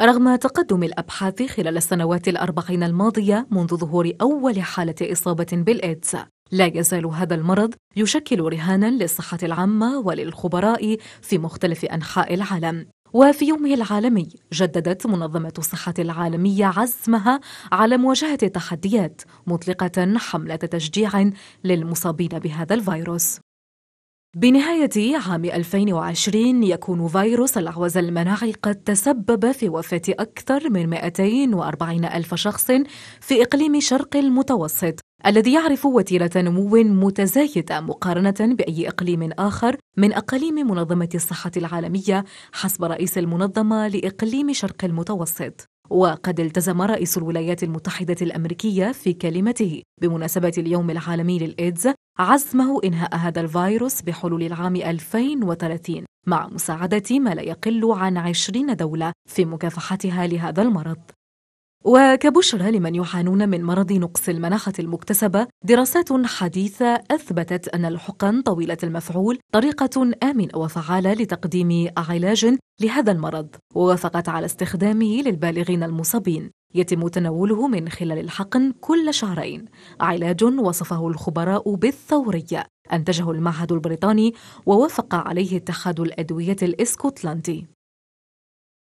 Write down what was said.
رغم تقدم الأبحاث خلال السنوات الأربعين الماضية منذ ظهور أول حالة إصابة بالإيدز لا يزال هذا المرض يشكل رهانا للصحة العامة وللخبراء في مختلف أنحاء العالم وفي يومه العالمي جددت منظمة الصحة العالمية عزمها على مواجهة التحديات مطلقة حملة تشجيع للمصابين بهذا الفيروس بنهاية عام 2020 يكون فيروس العوز المناعي قد تسبب في وفاة أكثر من 240 ألف شخص في إقليم شرق المتوسط الذي يعرف وتيرة نمو متزايدة مقارنة بأي إقليم آخر من أقاليم منظمة الصحة العالمية حسب رئيس المنظمة لإقليم شرق المتوسط وقد التزم رئيس الولايات المتحدة الأمريكية في كلمته بمناسبة اليوم العالمي للإيدز عزمه إنهاء هذا الفيروس بحلول العام 2030 مع مساعدة ما لا يقل عن 20 دولة في مكافحتها لهذا المرض وكبشرى لمن يعانون من مرض نقص المناخة المكتسبة، دراسات حديثة أثبتت أن الحقن طويلة المفعول طريقة آمنة وفعالة لتقديم علاج لهذا المرض ووافقت على استخدامه للبالغين المصابين يتم تناوله من خلال الحقن كل شهرين علاج وصفه الخبراء بالثورية أنتجه المعهد البريطاني ووافق عليه اتحاد الأدوية الإسكتلندي